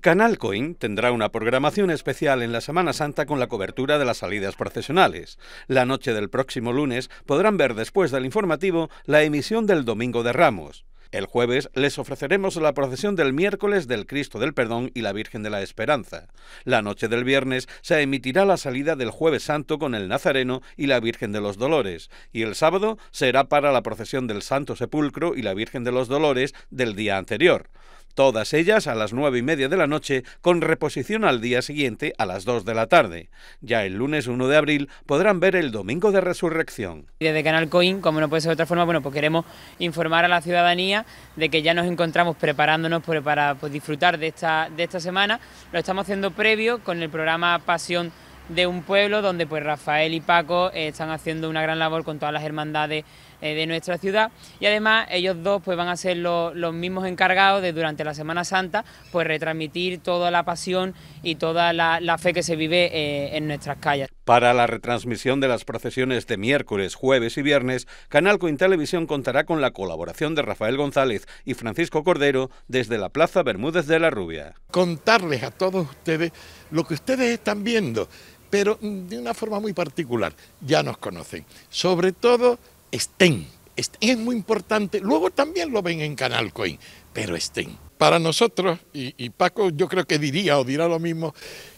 Canal Coin tendrá una programación especial en la Semana Santa con la cobertura de las salidas procesionales. La noche del próximo lunes podrán ver después del informativo la emisión del Domingo de Ramos. El jueves les ofreceremos la procesión del miércoles del Cristo del Perdón y la Virgen de la Esperanza. La noche del viernes se emitirá la salida del jueves santo con el Nazareno y la Virgen de los Dolores, y el sábado será para la procesión del Santo Sepulcro y la Virgen de los Dolores del día anterior todas ellas a las nueve y media de la noche, con reposición al día siguiente a las 2 de la tarde. Ya el lunes 1 de abril podrán ver el Domingo de Resurrección. Desde Canal Coin, como no puede ser de otra forma, bueno, pues queremos informar a la ciudadanía de que ya nos encontramos preparándonos pues, para pues, disfrutar esta, de esta semana. Lo estamos haciendo previo con el programa Pasión de un pueblo donde pues Rafael y Paco eh, están haciendo una gran labor con todas las hermandades eh, de nuestra ciudad y además ellos dos pues van a ser los mismos encargados de durante la Semana Santa pues retransmitir toda la pasión y toda la, fe que se vive eh, en nuestras calles. Para la retransmisión de las procesiones de miércoles, jueves y viernes, Canal Cointelevisión contará con la colaboración de Rafael González y Francisco Cordero desde la Plaza Bermúdez de la Rubia. Contarles a todos ustedes lo que ustedes están viendo pero mm, de una forma muy particular, ya nos conocen. Sobre todo, estén, estén es muy importante, luego también lo ven en Canal Coin, pero estén. Para nosotros, y, Paco yo creo que diría o dirá lo mismo,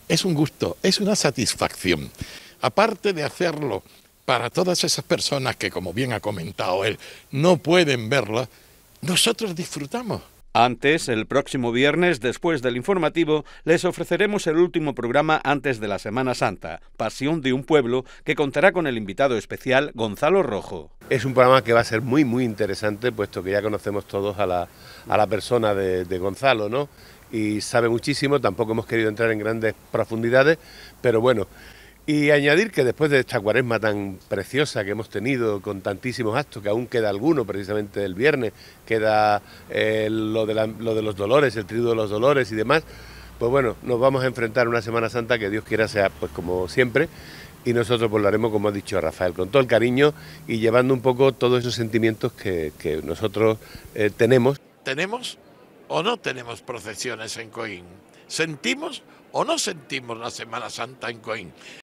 es un gusto, es una satisfacción. Aparte de hacerlo para todas esas personas que, como bien ha comentado él, no pueden verlo, nosotros disfrutamos. Antes, el próximo viernes, después del informativo, les ofreceremos el último programa antes de la Semana Santa, Pasión de un Pueblo, que contará con el invitado especial Gonzalo Rojo. Es un programa que va a ser muy, muy interesante, puesto que ya conocemos todos a la, a la persona de, de Gonzalo, ¿no? Y sabe muchísimo, tampoco hemos querido entrar en grandes profundidades, pero bueno, y añadir que después de esta cuaresma tan preciosa que hemos tenido con tantísimos actos, que aún queda alguno, precisamente el viernes, queda eh, lo, de los dolores, el trío de los dolores y demás, pues bueno, nos vamos a enfrentar una Semana Santa que Dios quiera sea pues como siempre y nosotros pues lo haremos como ha dicho Rafael, con todo el cariño y llevando un poco todos esos sentimientos que, nosotros eh, tenemos. ¿Tenemos o no tenemos procesiones en Coín? ¿Sentimos o no sentimos la Semana Santa en Coín?